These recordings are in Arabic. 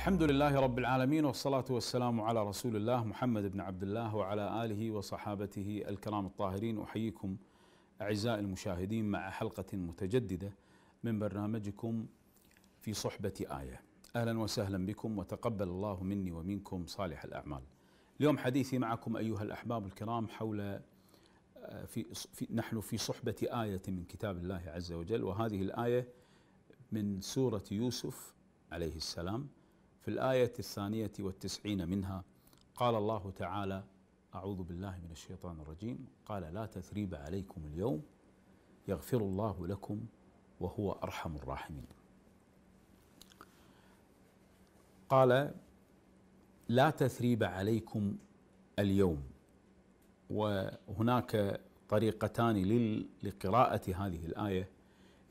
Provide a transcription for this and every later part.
الحمد لله رب العالمين والصلاة والسلام على رسول الله محمد بن عبد الله وعلى آله وصحابته الكرام الطاهرين أحييكم أعزائي المشاهدين مع حلقة متجددة من برنامجكم في صحبة آية أهلا وسهلا بكم وتقبل الله مني ومنكم صالح الأعمال اليوم حديثي معكم أيها الأحباب الكرام حول آه، في, في نحن في صحبة آية من كتاب الله عز وجل وهذه الآية من سورة يوسف عليه السلام في الآية الثانية والتسعين منها قال الله تعالى أعوذ بالله من الشيطان الرجيم قال لا تثريب عليكم اليوم يغفر الله لكم وهو أرحم الراحمين قال لا تثريب عليكم اليوم وهناك طريقتان لقراءة هذه الآية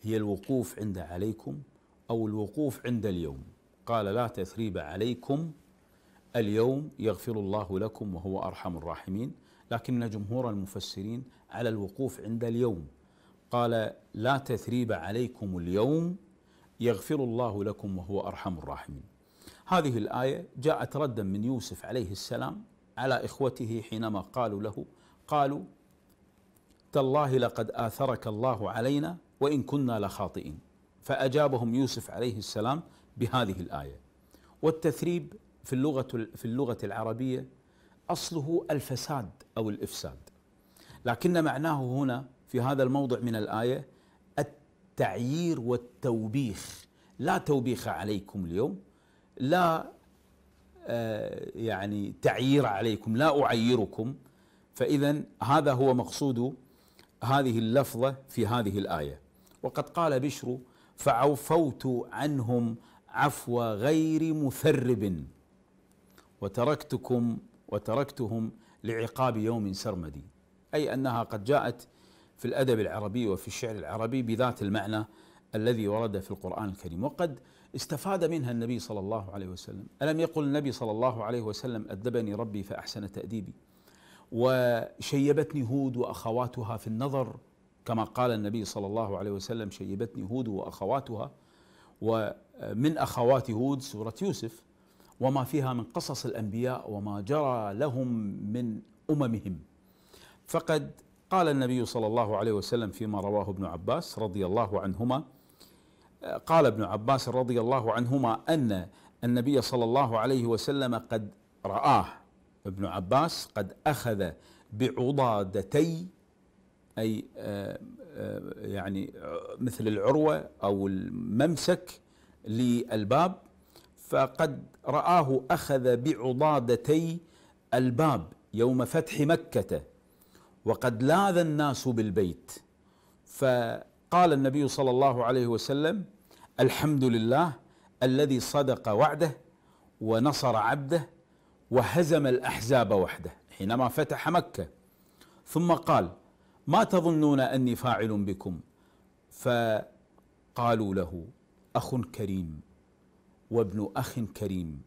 هي الوقوف عند عليكم أو الوقوف عند اليوم قال لا تثريب عليكم اليوم يغفر الله لكم وهو ارحم الراحمين لكن جمهور المفسرين على الوقوف عند اليوم قال لا تثريب عليكم اليوم يغفر الله لكم وهو ارحم الراحمين هذه الايه جاءت ردا من يوسف عليه السلام على اخوته حينما قالوا له قالوا تالله لقد اثرك الله علينا وان كنا لخاطئين فاجابهم يوسف عليه السلام بهذه الآية والتثريب في اللغة في اللغة العربية أصله الفساد أو الإفساد لكن معناه هنا في هذا الموضع من الآية التعيير والتوبيخ لا توبيخ عليكم اليوم لا آه، يعني تعيير عليكم لا أعيركم فإذا هذا هو مقصود هذه اللفظة في هذه الآية وقد قال بشر فعوفوت عنهم عفو غير مثرب وتركتكم وتركتهم لعقاب يوم سرمدي اي انها قد جاءت في الادب العربي وفي الشعر العربي بذات المعنى الذي ورد في القران الكريم وقد استفاد منها النبي صلى الله عليه وسلم الم يقل النبي صلى الله عليه وسلم ادبني ربي فاحسن تاديبي وشيبتني هود واخواتها في النظر كما قال النبي صلى الله عليه وسلم شيبتني هود واخواتها ومن أخوات هود سورة يوسف وما فيها من قصص الأنبياء وما جرى لهم من أممهم فقد قال النبي صلى الله عليه وسلم فيما رواه ابن عباس رضي الله عنهما قال ابن عباس رضي الله عنهما أن النبي صلى الله عليه وسلم قد رآه ابن عباس قد أخذ بعضادتي أي آه، آه، يعني مثل العروة أو الممسك للباب فقد رآه أخذ بعضادتي الباب يوم فتح مكة وقد لاذ الناس بالبيت فقال النبي صلى الله عليه وسلم الحمد لله الذي صدق وعده ونصر عبده وهزم الأحزاب وحده حينما فتح مكة ثم قال ما تظنون اني فاعل بكم فقالوا له اخ كريم وابن اخ كريم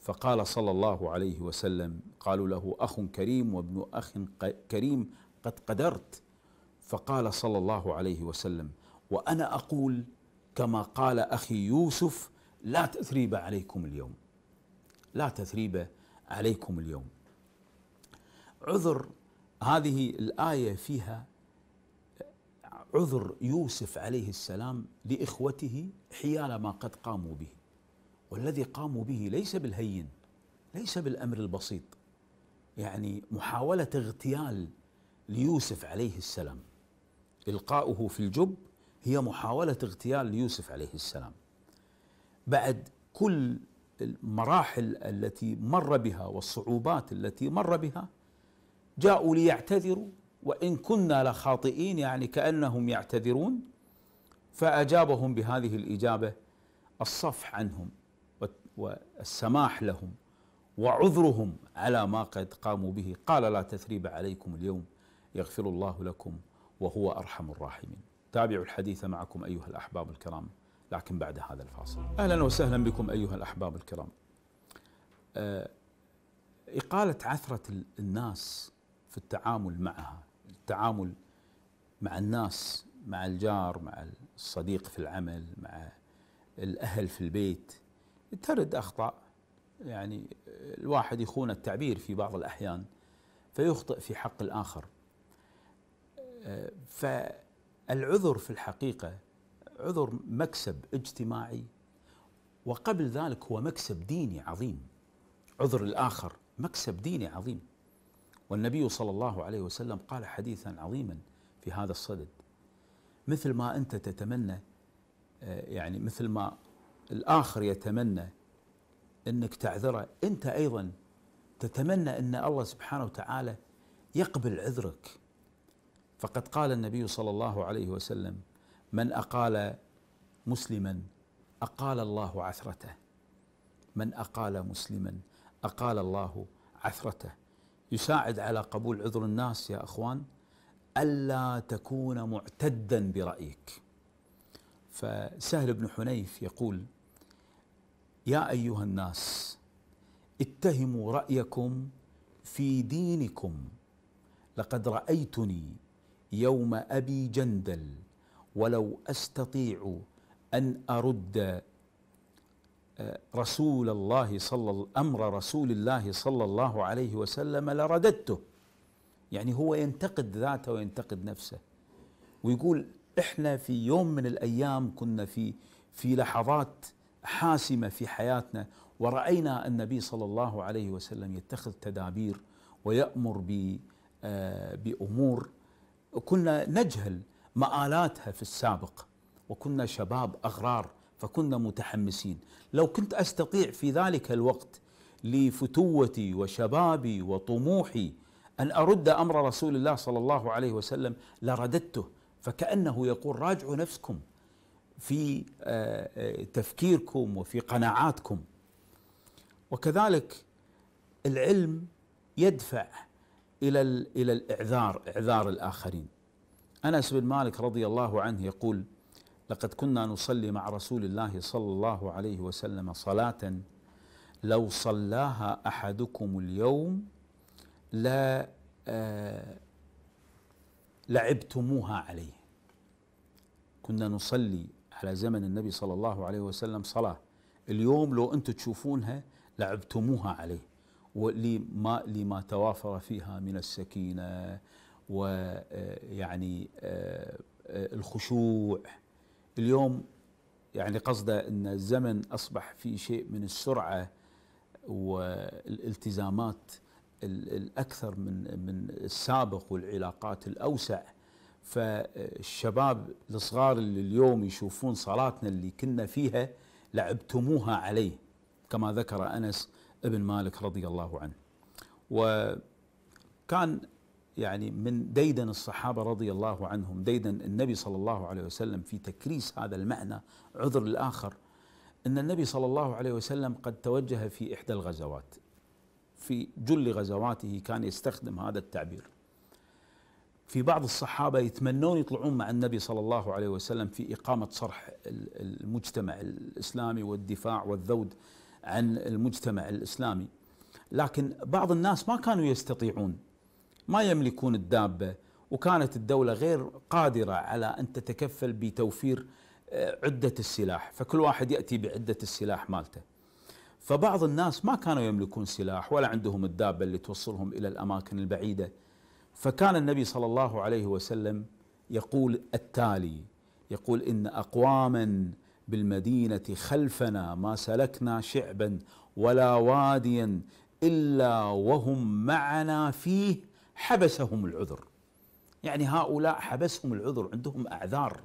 فقال صلى الله عليه وسلم قالوا له اخ كريم وابن اخ كريم قد قدرت فقال صلى الله عليه وسلم وانا اقول كما قال اخي يوسف لا تثريب عليكم اليوم لا تثريب عليكم اليوم عذر هذه الآية فيها عذر يوسف عليه السلام لإخوته حيال ما قد قاموا به والذي قاموا به ليس بالهين ليس بالأمر البسيط يعني محاولة اغتيال ليوسف عليه السلام إلقاؤه في الجب هي محاولة اغتيال ليوسف عليه السلام بعد كل المراحل التي مر بها والصعوبات التي مر بها جاءوا ليعتذروا وإن كنا لخاطئين يعني كأنهم يعتذرون فأجابهم بهذه الإجابة الصفح عنهم والسماح لهم وعذرهم على ما قد قاموا به قال لا تثريب عليكم اليوم يغفر الله لكم وهو أرحم الراحمين تابعوا الحديث معكم أيها الأحباب الكرام لكن بعد هذا الفاصل أهلا وسهلا بكم أيها الأحباب الكرام آه، إقالة عثرة الناس في التعامل معها التعامل مع الناس مع الجار مع الصديق في العمل مع الأهل في البيت ترد أخطاء يعني الواحد يخون التعبير في بعض الأحيان فيخطئ في حق الآخر فالعذر في الحقيقة عذر مكسب اجتماعي وقبل ذلك هو مكسب ديني عظيم عذر الآخر مكسب ديني عظيم والنبي صلى الله عليه وسلم قال حديثا عظيما في هذا الصدد مثل ما انت تتمنى آه، يعني مثل ما الاخر يتمنى انك تعذره انت ايضا تتمنى ان الله سبحانه وتعالى يقبل عذرك فقد قال النبي صلى الله عليه وسلم من اقال مسلما اقال الله عثرته من اقال مسلما اقال الله عثرته يساعد على قبول عذر الناس يا اخوان الا تكون معتدا برايك فسهل بن حنيف يقول يا ايها الناس اتهموا رايكم في دينكم لقد رايتني يوم ابي جندل ولو استطيع ان ارد رسول الله صلى امر رسول الله صلى الله عليه وسلم لرددته يعني هو ينتقد ذاته وينتقد نفسه ويقول احنا في يوم من الايام كنا في في لحظات حاسمه في حياتنا ورأينا النبي صلى الله عليه وسلم يتخذ تدابير ويأمر آه، بأمور كنا نجهل مآلاتها في السابق وكنا شباب أغرار فكنا متحمسين لو كنت استطيع في ذلك الوقت لفتوتي وشبابي وطموحي ان ارد امر رسول الله صلى الله عليه وسلم لرددته فكانه يقول راجعوا نفسكم في آه، آه، تفكيركم وفي قناعاتكم وكذلك العلم يدفع الى الى الاعذار اعذار الاخرين انس بن مالك رضي الله عنه يقول لقد كنا نصلي مع رسول الله صلى الله عليه وسلم صلاة لو صلاها أحدكم اليوم لا آه، لعبتموها عليه كنا نصلي على زمن النبي صلى الله عليه وسلم صلاة اليوم لو أنتم تشوفونها لعبتموها عليه ولما لما توافر فيها من السكينة ويعني آه، آه، الخشوع اليوم يعني قصده ان الزمن اصبح في شيء من السرعه والالتزامات الاكثر من من السابق والعلاقات الاوسع فالشباب الصغار اللي اليوم يشوفون صلاتنا اللي كنا فيها لعبتموها عليه كما ذكر انس ابن مالك رضي الله عنه وكان يعني من ديدن الصحابة رضي الله عنهم ديدن النبي صلى الله عليه وسلم في تكريس هذا المعنى عذر الآخر أن النبي صلى الله عليه وسلم قد توجه في إحدى الغزوات في جل غزواته كان يستخدم هذا التعبير في بعض الصحابة يتمنون يطلعون مع النبي صلى الله عليه وسلم في إقامة صرح المجتمع الإسلامي والدفاع والذود عن المجتمع الإسلامي لكن بعض الناس ما كانوا يستطيعون ما يملكون الدابه وكانت الدوله غير قادره على ان تتكفل بتوفير آه، عده السلاح فكل واحد ياتي بعده السلاح مالته فبعض الناس ما كانوا يملكون سلاح ولا عندهم الدابه اللي توصلهم الى الاماكن البعيده فكان النبي صلى الله عليه وسلم يقول التالي يقول ان اقواما بالمدينه خلفنا ما سلكنا شعبا ولا واديا الا وهم معنا فيه حبسهم العذر يعني هؤلاء حبسهم العذر عندهم اعذار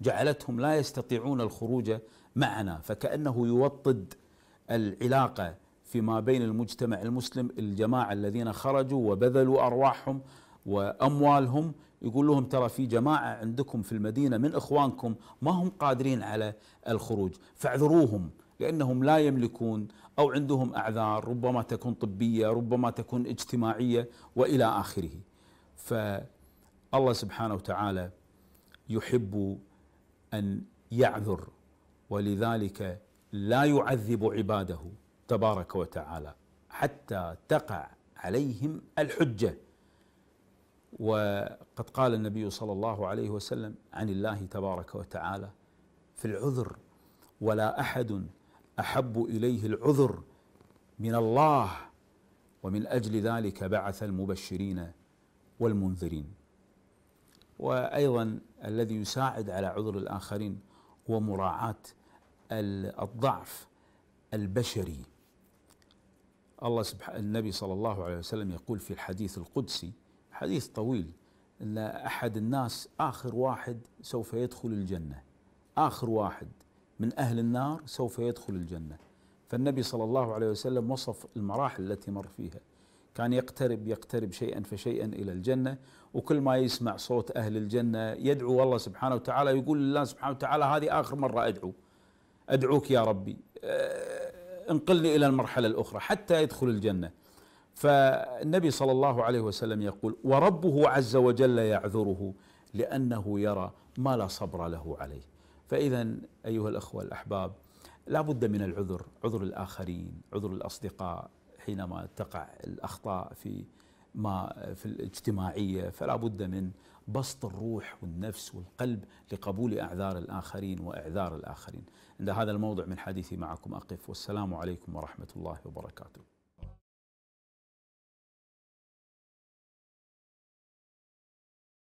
جعلتهم لا يستطيعون الخروج معنا فكانه يوطد العلاقه فيما بين المجتمع المسلم الجماعه الذين خرجوا وبذلوا ارواحهم واموالهم يقول لهم ترى في جماعه عندكم في المدينه من اخوانكم ما هم قادرين على الخروج فاعذروهم لأنهم لا يملكون أو عندهم أعذار ربما تكون طبية ربما تكون اجتماعية وإلى آخره فالله سبحانه وتعالى يحب أن يعذر ولذلك لا يعذب عباده تبارك وتعالى حتى تقع عليهم الحجه وقد قال النبي صلى الله عليه وسلم عن الله تبارك وتعالى في العذر ولا احد احب اليه العذر من الله ومن اجل ذلك بعث المبشرين والمنذرين وايضا الذي يساعد على عذر الاخرين هو مراعاه الضعف البشري الله سبحانه النبي صلى الله عليه وسلم يقول في الحديث القدسي حديث طويل ان احد الناس اخر واحد سوف يدخل الجنه اخر واحد من أهل النار سوف يدخل الجنة فالنبي صلى الله عليه وسلم وصف المراحل التي مر فيها كان يقترب يقترب شيئا فشيئا الى الجنه وكل ما يسمع صوت اهل الجنه يدعو الله سبحانه وتعالى يقول لله سبحانه وتعالى هذه اخر مره ادعو ادعوك يا ربي آه، انقلني الى المرحله الاخرى حتى يدخل الجنه فالنبي صلى الله عليه وسلم يقول وربه عز وجل يعذره لانه يرى ما لا صبر له عليه فإذا أيها الأخوة الأحباب لا بد من العذر عذر الآخرين عذر الأصدقاء حينما تقع الأخطاء في ما في الاجتماعية فلا بد من بسط الروح والنفس والقلب لقبول أعذار الآخرين وإعذار الآخرين عند هذا الموضع من حديثي معكم أقف والسلام عليكم ورحمة الله وبركاته